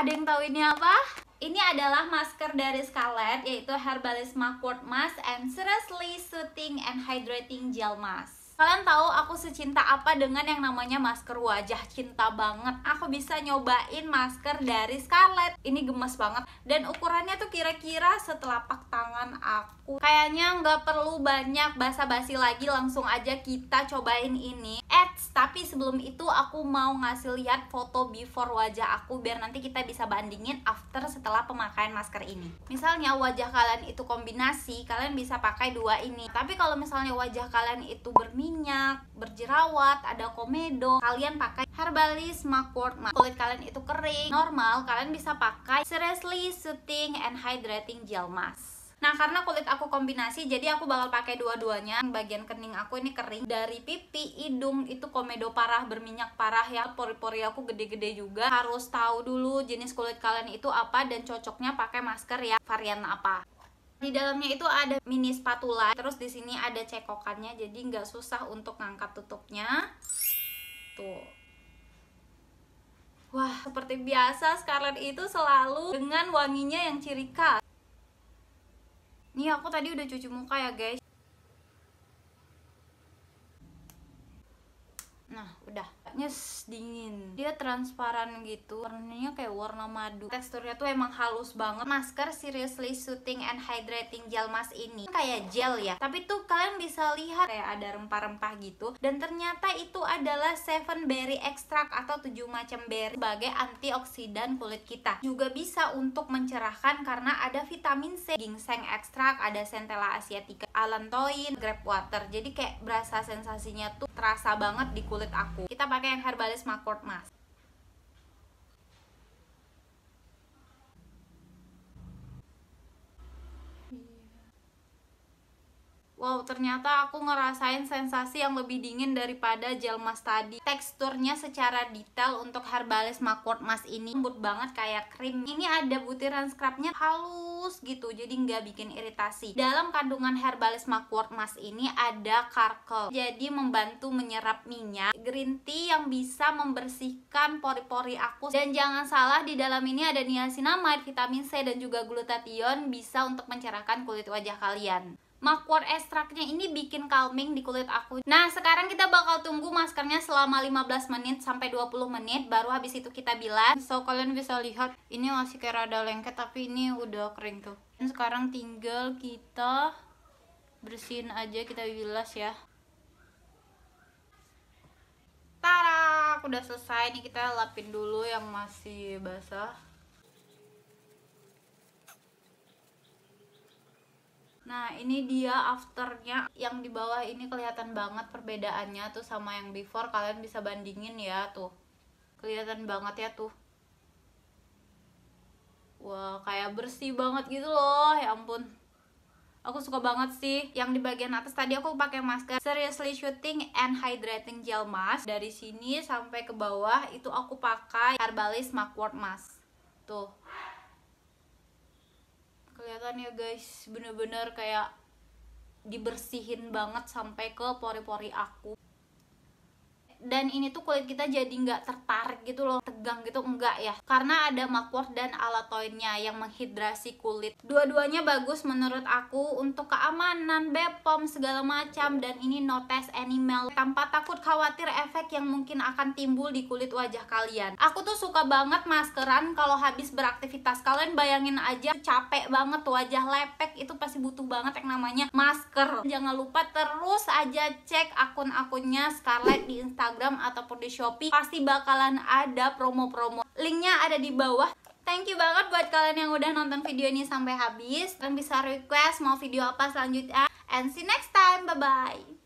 Ada yang tahu ini apa? Ini adalah masker dari Scarlett yaitu Herbalist Macworld Mask and Seriously Soothing and Hydrating Gel Mask kalian tahu aku secinta apa dengan yang namanya masker wajah cinta banget aku bisa nyobain masker dari Scarlett ini gemes banget dan ukurannya tuh kira-kira setelapak tangan aku Kayaknya nggak perlu banyak basa-basi lagi, langsung aja kita cobain ini. Ads, tapi sebelum itu aku mau ngasih lihat foto before wajah aku biar nanti kita bisa bandingin after setelah pemakaian masker ini. Misalnya wajah kalian itu kombinasi, kalian bisa pakai dua ini. Tapi kalau misalnya wajah kalian itu berminyak, berjerawat, ada komedo, kalian pakai Herbalis Macworld Kulit kalian itu kering, normal, kalian bisa pakai Seriously Soothing and Hydrating Gel Mask. Nah karena kulit aku kombinasi jadi aku bakal pakai dua-duanya Bagian kening aku ini kering Dari pipi, hidung itu komedo parah berminyak parah ya Pori-pori aku gede-gede juga Harus tahu dulu jenis kulit kalian itu apa dan cocoknya pakai masker ya varian apa di dalamnya itu ada mini spatula terus di sini ada cekokannya jadi nggak susah untuk ngangkat tutupnya tuh Wah, seperti biasa Scarlett itu selalu dengan wanginya yang ciri khas Nih aku tadi udah cuci muka ya guys nyes dingin dia transparan gitu warnanya kayak warna madu teksturnya tuh emang halus banget masker seriously soothing and hydrating gel mask ini kayak gel ya tapi tuh kalian bisa lihat kayak ada rempah-rempah gitu dan ternyata itu adalah seven berry extract atau tujuh macam berry sebagai antioksidan kulit kita juga bisa untuk mencerahkan karena ada vitamin C ginseng extract ada centella asiatica allantoin grape water jadi kayak berasa sensasinya tuh terasa banget di kulit aku kita pakai yang herbalis makort mas Wow, ternyata aku ngerasain sensasi yang lebih dingin daripada gel mask tadi. Teksturnya secara detail untuk Herbalis Macworld Mask ini lembut banget kayak krim. Ini ada butiran scrubnya halus gitu, jadi nggak bikin iritasi. Dalam kandungan Herbalis Macworld Mask ini ada karkel, jadi membantu menyerap minyak. Green tea yang bisa membersihkan pori-pori aku. Dan jangan salah, di dalam ini ada niacinamide, vitamin C, dan juga glutathione bisa untuk mencerahkan kulit wajah kalian. Mugwort ekstraknya ini bikin calming di kulit aku Nah sekarang kita bakal tunggu maskernya selama 15 menit sampai 20 menit Baru habis itu kita bilas So kalian bisa lihat ini masih kayak rada lengket tapi ini udah kering tuh Dan sekarang tinggal kita bersihin aja kita bilas ya Tara, aku udah selesai nih kita lapin dulu yang masih basah Nah ini dia afternya yang di bawah ini kelihatan banget perbedaannya tuh sama yang before kalian bisa bandingin ya tuh kelihatan banget ya tuh wah kayak bersih banget gitu loh ya ampun Aku suka banget sih yang di bagian atas tadi aku pakai masker Seriously Shooting and Hydrating Gel Mask. Dari sini sampai ke bawah itu aku pakai herbalist Macworld Mask. Tuh kelihatan ya guys bener-bener kayak dibersihin banget sampai ke pori-pori aku dan ini tuh kulit kita jadi nggak tertarik gitu loh tegang gitu enggak ya karena ada Macworth dan Alatoinnya yang menghidrasi kulit dua-duanya bagus menurut aku untuk keamanan Bepom segala macam dan ini no test animal tanpa takut khawatir efek yang mungkin akan timbul di kulit wajah kalian aku tuh suka banget maskeran kalau habis beraktivitas kalian bayangin aja capek banget wajah lepek itu pasti butuh banget yang namanya masker jangan lupa terus aja cek akun-akunnya Scarlett di Instagram Instagram ataupun di Shopee pasti bakalan ada promo-promo. Linknya ada di bawah. Thank you banget buat kalian yang udah nonton video ini sampai habis. Kalian bisa request mau video apa selanjutnya. And see next time. Bye-bye.